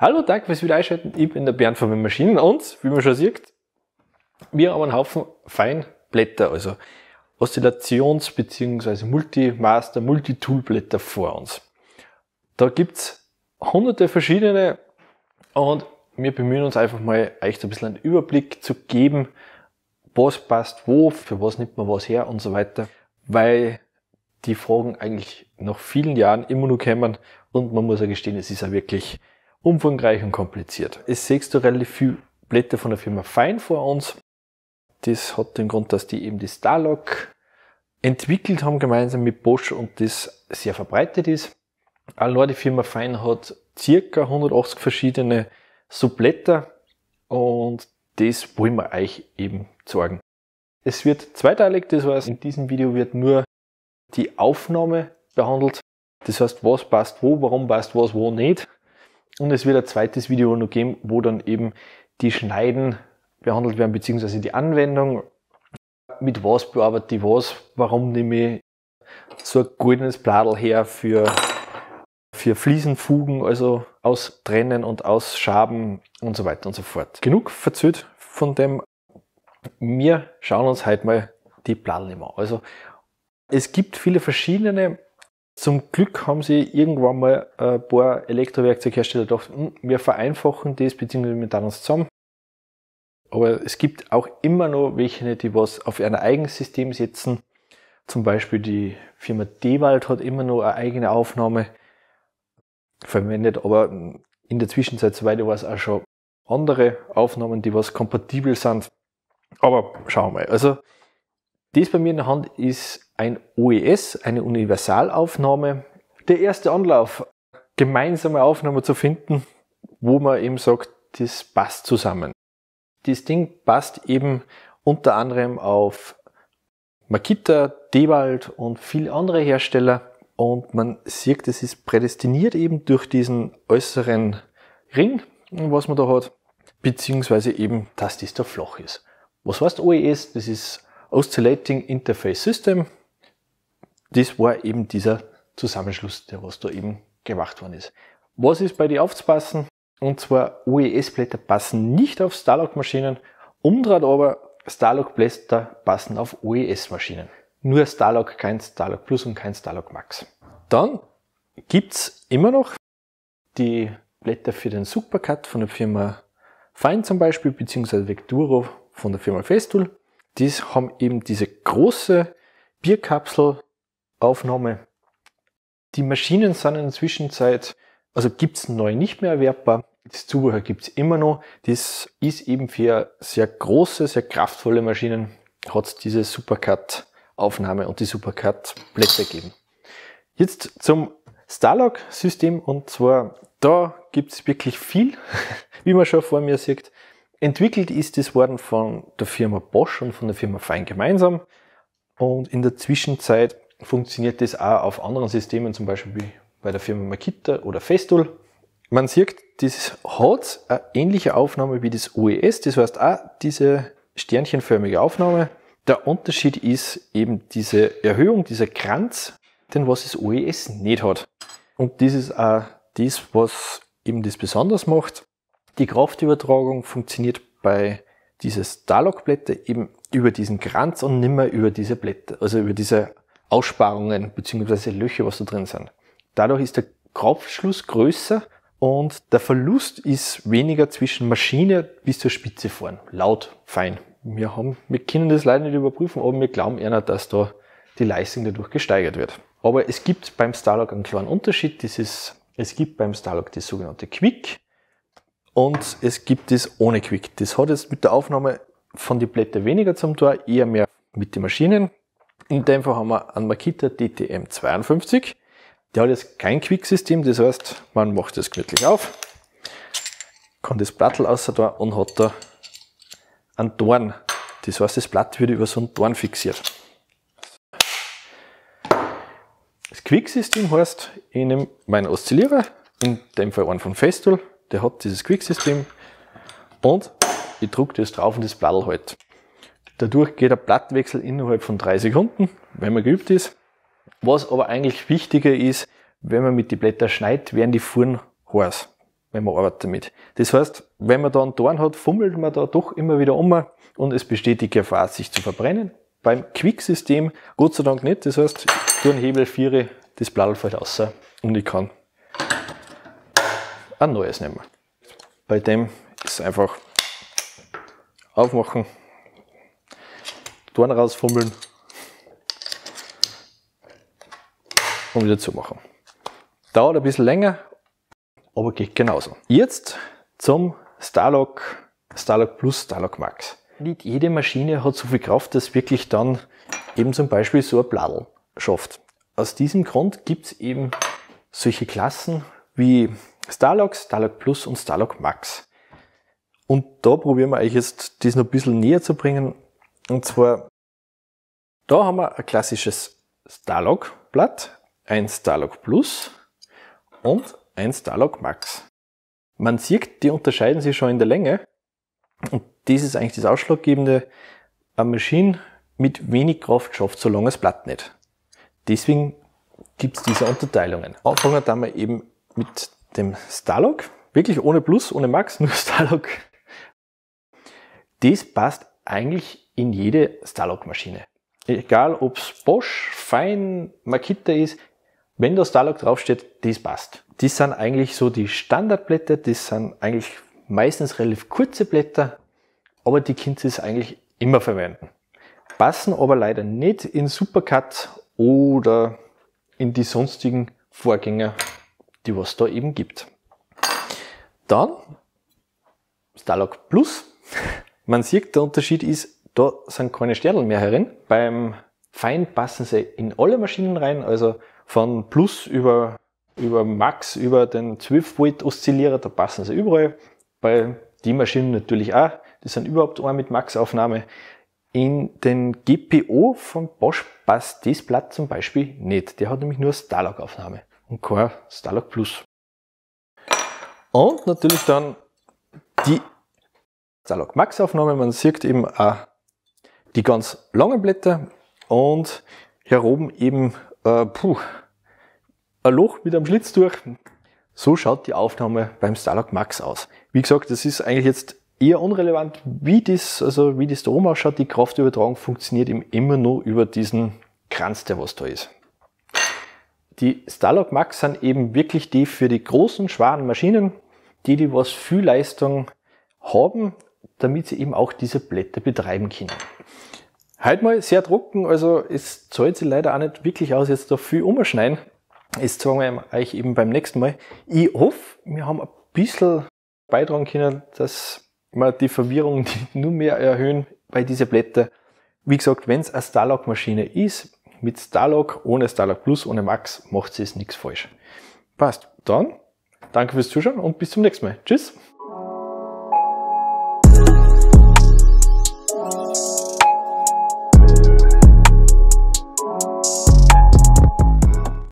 Hallo, danke fürs Wiedereinschalten. Ich bin der Bernd von den Maschinen und, wie man schon sieht, wir haben einen Haufen Feinblätter, also Oszillations- bzw. Multi-Master, tool blätter vor uns. Da gibt's hunderte verschiedene und wir bemühen uns einfach mal, euch so ein bisschen einen Überblick zu geben, was passt wo, für was nimmt man was her und so weiter, weil die Fragen eigentlich nach vielen Jahren immer nur kommen und man muss ja gestehen, es ist ja wirklich umfangreich und kompliziert. Es sehst du relativ viele Blätter von der Firma Fein vor uns. Das hat den Grund, dass die eben die Starlock entwickelt haben gemeinsam mit Bosch und das sehr verbreitet ist. Allein die Firma Fein hat circa 180 verschiedene Subblätter und das wollen wir euch eben zeigen. Es wird zweiteilig, das heißt, in diesem Video wird nur die Aufnahme behandelt. Das heißt, was passt wo, warum passt was wo nicht und es wird ein zweites Video noch geben, wo dann eben die Schneiden behandelt werden, beziehungsweise die Anwendung. Mit was bearbeite ich was? Warum nehme ich so ein goldenes Bladel her für, für Fliesenfugen, also austrennen und ausschaben und so weiter und so fort. Genug verzögert von dem. Wir schauen uns heute mal die Bladeln an. Also es gibt viele verschiedene zum Glück haben sie irgendwann mal ein äh, paar Elektrowerkzeughersteller gedacht, hm, wir vereinfachen das bzw. wir tun uns zusammen. Aber es gibt auch immer noch welche, die was auf ein eigenes System setzen. Zum Beispiel die Firma Dewald hat immer noch eine eigene Aufnahme verwendet, aber in der Zwischenzeit, soweit ich weiß, auch schon andere Aufnahmen, die was kompatibel sind. Aber schauen wir mal. Also, das bei mir in der Hand ist ein OES, eine Universalaufnahme. Der erste Anlauf, gemeinsame Aufnahme zu finden, wo man eben sagt, das passt zusammen. Das Ding passt eben unter anderem auf Makita, Dewald und viele andere Hersteller. Und man sieht, es ist prädestiniert eben durch diesen äußeren Ring, was man da hat, beziehungsweise eben, dass das da flach ist. Was heißt OES? Das ist Oscillating Interface System das war eben dieser Zusammenschluss, der was da eben gemacht worden ist. Was ist bei dir aufzupassen? Und zwar OES-Blätter passen nicht auf starlock maschinen umdraht aber starlock blätter passen auf OES-Maschinen. Nur Starlock, kein Starlock Plus und kein Starlock Max. Dann gibt's immer noch die Blätter für den Supercut von der Firma Fine zum Beispiel, beziehungsweise Vecturo von der Firma Festool. Die haben eben diese große Bierkapsel Aufnahme. Die Maschinen sind in der Zwischenzeit, also gibt es neu nicht mehr erwerbbar. Das Zubehör gibt es immer noch. Das ist eben für sehr große, sehr kraftvolle Maschinen hat diese Supercut-Aufnahme und die Supercut-Plätze gegeben. Jetzt zum Starlog-System und zwar da gibt es wirklich viel, wie man schon vor mir sieht. Entwickelt ist das worden von der Firma Bosch und von der Firma Fein gemeinsam. Und in der Zwischenzeit funktioniert das auch auf anderen Systemen, zum Beispiel bei der Firma Makita oder Festool. Man sieht, das hat eine ähnliche Aufnahme wie das OES, das heißt auch diese sternchenförmige Aufnahme. Der Unterschied ist eben diese Erhöhung, dieser Kranz, denn was das OES nicht hat. Und das ist auch das, was eben das besonders macht. Die Kraftübertragung funktioniert bei dieses Starlock-Blätter eben über diesen Kranz und nicht mehr über diese Blätter, also über diese Aussparungen bzw. Löcher, was da drin sind. Dadurch ist der Kopfschluss größer und der Verlust ist weniger zwischen Maschine bis zur Spitze fahren. Laut, fein. Wir, haben, wir können das leider nicht überprüfen, aber wir glauben eher, nicht, dass da die Leistung dadurch gesteigert wird. Aber es gibt beim Starlog einen kleinen Unterschied. Das ist, es gibt beim Starlog das sogenannte Quick und es gibt das ohne Quick. Das hat jetzt mit der Aufnahme von den Blättern weniger zum Tor, eher mehr mit den Maschinen. In dem Fall haben wir einen Makita DTM 52. Der hat jetzt kein Quicksystem, das heißt, man macht das gemütlich auf, kann das Blattl außer da und hat da einen Dorn. Das heißt, das Blatt wird über so einen Dorn fixiert. Das Quicksystem heißt, ich nehme meinen Oszillierer, in dem Fall einen von Festool, der hat dieses Quicksystem und ich drücke das drauf und das Blattl halt. Dadurch geht der Blattwechsel innerhalb von drei Sekunden, wenn man geübt ist. Was aber eigentlich wichtiger ist, wenn man mit die Blätter schneidet, werden die Fuhren heiß, wenn man arbeitet damit. Das heißt, wenn man da einen Dorn hat, fummelt man da doch immer wieder um und es besteht die Gefahr, sich zu verbrennen. Beim Quick-System Gott sei Dank nicht. Das heißt, durch einen Hebel 4 das Blatt fällt raus und ich kann ein neues nehmen. Bei dem ist es einfach aufmachen, Dorn rausfummeln und wieder zumachen. Dauert ein bisschen länger, aber geht genauso. Jetzt zum Starlock, Starlock Plus, Starlock Max. Nicht jede Maschine hat so viel Kraft, dass wirklich dann eben zum Beispiel so ein Bladel schafft. Aus diesem Grund gibt es eben solche Klassen wie Starlock, Starlock Plus und Starlock Max. Und da probieren wir euch jetzt das noch ein bisschen näher zu bringen, und zwar, da haben wir ein klassisches Starlog-Blatt, ein Starlog Plus und ein Starlog Max. Man sieht, die unterscheiden sich schon in der Länge. Und das ist eigentlich das Ausschlaggebende. Eine Maschine mit wenig Kraft schafft so lange das Blatt nicht. Deswegen gibt es diese Unterteilungen. Anfangen dann mal eben mit dem Starlog. Wirklich ohne Plus, ohne Max, nur Starlog. Das passt eigentlich in jede starlock maschine Egal ob es Bosch, Fein, Makita ist, wenn da Starlog draufsteht, das passt. Das sind eigentlich so die Standardblätter, das sind eigentlich meistens relativ kurze Blätter, aber die könnt ihr eigentlich immer verwenden. Passen aber leider nicht in Supercut oder in die sonstigen Vorgänger, die was da eben gibt. Dann Starlock Plus. Man sieht, der Unterschied ist da sind keine Sterne mehr herin. Beim Fein passen sie in alle Maschinen rein, also von Plus über, über Max, über den 12-Volt-Oszillierer, da passen sie überall. Bei die Maschinen natürlich auch, die sind überhaupt auch mit Max-Aufnahme. In den GPO von Bosch passt das Blatt zum Beispiel nicht. Der hat nämlich nur Starlog-Aufnahme und kein Starlog Plus. Und natürlich dann die Starlog Max-Aufnahme. Man sieht eben auch die ganz langen Blätter und hier oben eben äh, puh, ein Loch mit einem Schlitz durch. So schaut die Aufnahme beim Starlock Max aus. Wie gesagt, das ist eigentlich jetzt eher unrelevant, wie das, also wie das da oben ausschaut. Die Kraftübertragung funktioniert eben immer nur über diesen Kranz, der was da ist. Die Starlock Max sind eben wirklich die für die großen, schweren Maschinen, die, die was viel Leistung haben, damit sie eben auch diese Blätter betreiben können. Heute halt mal sehr trocken, also es zahlt sich leider auch nicht wirklich aus, jetzt da viel umschneiden. Das zeigen wir euch eben beim nächsten Mal. Ich hoffe, wir haben ein bisschen beitragen können, dass wir die Verwirrung nur mehr erhöhen bei diesen Blätter. Wie gesagt, wenn es eine Starlock-Maschine ist, mit Starlock, ohne Starlock Plus, ohne Max, macht es nichts falsch. Passt. Dann danke fürs Zuschauen und bis zum nächsten Mal. Tschüss!